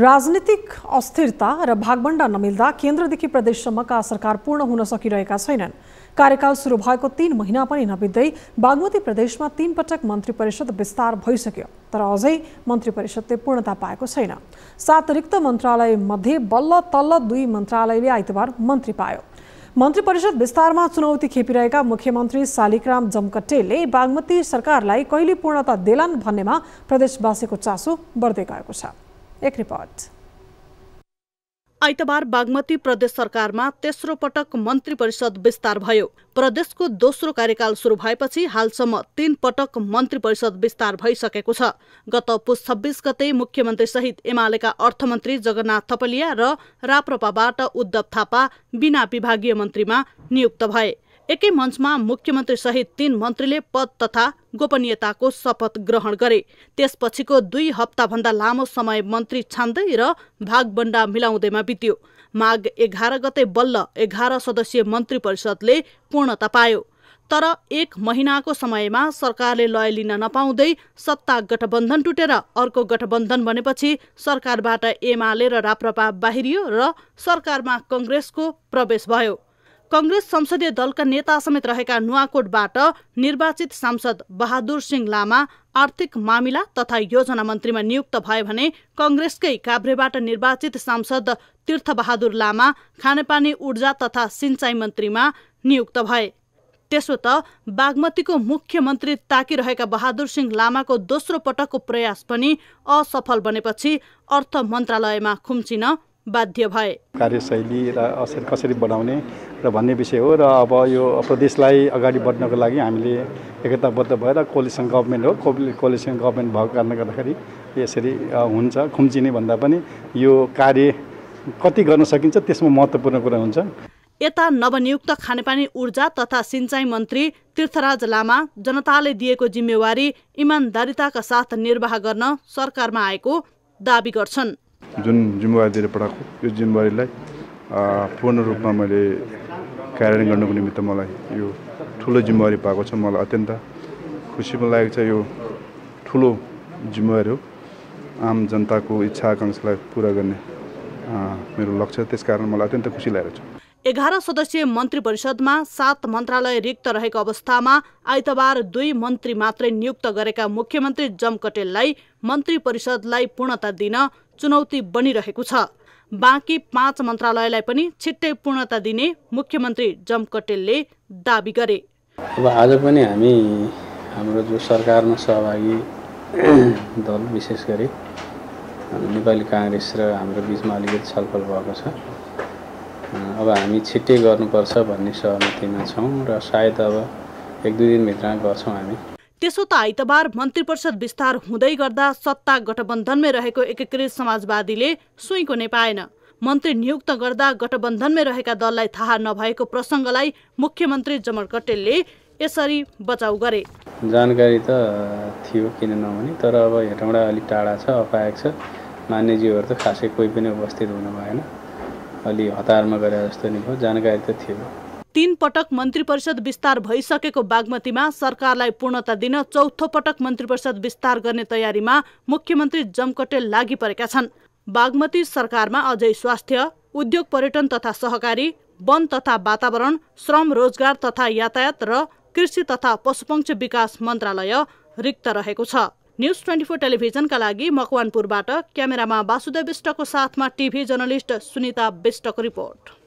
राजनीतिक अस्थिरता र भागभण्डा नमिल्दा केन्द्रदेखि प्रदेशसम्मका सरकार पूर्ण हुन सकिरहेका छैनन् कार्यकाल सुरु भएको तीन महिना पनि नबित्दै बागमती प्रदेशमा तीन पटक मन्त्री परिषद विस्तार भइसक्यो तर अझै मन्त्री परिषदले पूर्णता पाएको छैन सात रिक्त मन्त्रालय मध्ये बल्ल तल्ल दुई मन्त्रालयले आइतबार मन्त्री पायो मन्त्री परिषद विस्तारमा चुनौती खेपिरहेका मुख्यमन्त्री शालिकराम जमकटेलले बागमती सरकारलाई कहिले पूर्णता देलान् भन्नेमा प्रदेशवासीको चासो बढ्दै गएको छ एक रिपोर्ट आइतबार बागमती प्रदेश सरकारमा तेस्रो पटक मन्त्री परिषद विस्तार भयो प्रदेशको दोस्रो कार्यकाल सुरु भएपछि हालसम्म तीन पटक मन्त्री परिषद विस्तार भइसकेको छ गत पुस छब्बिस गते मुख्यमन्त्री सहित एमालेका अर्थमन्त्री जगन्नाथ थपलिया र राप्रपाबाट उद्धव थापा बिना विभागीय मन्त्रीमा नियुक्त भए एकै मञ्चमा सहित तीन मन्त्रीले पद तथा गोपनीयताको शपथ ग्रहण गरे त्यसपछिको दुई हप्ताभन्दा लामो समय मन्त्री छान्दै र भागबण्डा मिलाउँदैमा बित्यो माघ एघार गते बल्ल एघार सदस्यीय मन्त्री परिषदले पूर्णता पायो तर एक महिनाको समयमा सरकारले लय लिन नपाउँदै सत्ता गठबन्धन टुटेर अर्को गठबन्धन बनेपछि सरकारबाट एमाले र राप्रपा बाहिरियो र सरकारमा कङ्ग्रेसको प्रवेश भयो कंग्रेस संसदीय दलका नेता समेत रहेका नुवाकोटबाट निर्वाचित सांसद बहादुर सिंह लामा आर्थिक मामिला तथा योजना मन्त्रीमा नियुक्त भए भने कंग्रेसकै काभ्रेबाट निर्वाचित सांसद तीर्थबहादुर लामा खानेपानी ऊर्जा तथा सिंचाई मन्त्रीमा नियुक्त भए त्यसो त बागमतीको मुख्यमन्त्री ताकिरहेका बहादुर सिंह लामाको दोस्रो पटकको प्रयास पनि असफल बनेपछि अर्थ मन्त्रालयमा खुम्चिन बाध्य भए कार्यशैली र असर कसरी बनाउने र भन्ने विषय हो र अब यो प्रदेशलाई अगाडि बढ्नको लागि हामीले एकताबद्ध भएर कोलिसन गभर्मेन्ट हो कोलिसन गभर्मेन्ट भएको कारणले गर्दाखेरि यसरी हुन्छ खुम्चिने भन्दा पनि यो कार्य कति गर्न सकिन्छ त्यसमा महत्त्वपूर्ण कुरा हुन्छ यता नवनियुक्त खानेपानी ऊर्जा तथा सिंचाइ मन्त्री तीर्थराज लामा जनताले दिएको जिम्मेवारी इमान्दारिताका साथ निर्वाह गर्न सरकारमा आएको दावी गर्छन् जुन जिम्मेवारी दिएर पठाएको यो जिम्मेवारीलाई पूर्ण रूपमा मैले कार्यान्वयन गर्नुको निमित्त मलाई यो ठुलो जिम्मेवारी पाएको छ मलाई अत्यन्त खुसी पनि लागेको छ यो ठुलो जिम्मेवारी हो आम जनताको इच्छा आकाङ्क्षालाई पुरा गर्ने मेरो लक्ष्य त्यसकारण मलाई अत्यन्त खुसी लागेको छ एघार सदस्यीय मन्त्री परिषदमा सात मन्त्रालय रिक्त रहेको अवस्थामा आइतबार दुई मन्त्री मात्रै नियुक्त गरेका मुख्यमन्त्री जमकटेललाई मन्त्री परिषदलाई पूर्णता दिन चुनौती बनिरहेको छ बाँकी पाँच मन्त्रालयलाई पनि छिट्टै पूर्णता दिने मुख्यमन्त्री जम कटेलले दावी गरे अब आज पनि हामी हाम्रो जो सरकारमा सहभागी दल विशेष गरी नेपाली काङ्ग्रेस र हाम्रो बिचमा अलिकति छलफल भएको छ अब हामी छिट्टै गर्नुपर्छ भन्ने सहमतिमा छौँ र सायद अब एक दुई दिनभित्र गर्छौँ हामी त्यसो त आइतबार मन्त्री परिषद विस्तार हुँदै गर्दा सत्ता गठबन्धनमै रहेको एकीकृत समाजवादीले सुइँको नै पाएन मन्त्री नियुक्त गर्दा गठबन्धनमै रहेका दललाई थाहा नभएको प्रसङ्गलाई मुख्यमन्त्री जमर कटेलले यसरी बचाउ गरे जानकारी त थियो किन नभने तर अब हेटौँडा अलिक टाढा छ अपायक छ मान्यज्यूहरू त खासै कोही पनि उपस्थित हुनु भएन अलि हतारमा गरे जस्तो नि भयो जानकारी त थियो तीन पटक मन्त्री परिषद विस्तार भइसकेको बागमतीमा सरकारलाई पूर्णता दिन चौथो पटक मन्त्री परिषद विस्तार गर्ने तयारीमा मुख्यमन्त्री जमकटेल लागि परेका छन् बागमती सरकारमा अझै स्वास्थ्य उद्योग पर्यटन तथा सहकारी वन तथा वातावरण श्रम रोजगार तथा यातायात र कृषि तथा पशुपक्ष विकास मन्त्रालय रिक्त रहेको छ न्युज ट्वेन्टी फोर टेलिभिजनका लागि मकवानपुरबाट क्यामेरामा वासुदेव विष्टको साथमा टिभी जर्नलिस्ट सुनिता विष्टको रिपोर्ट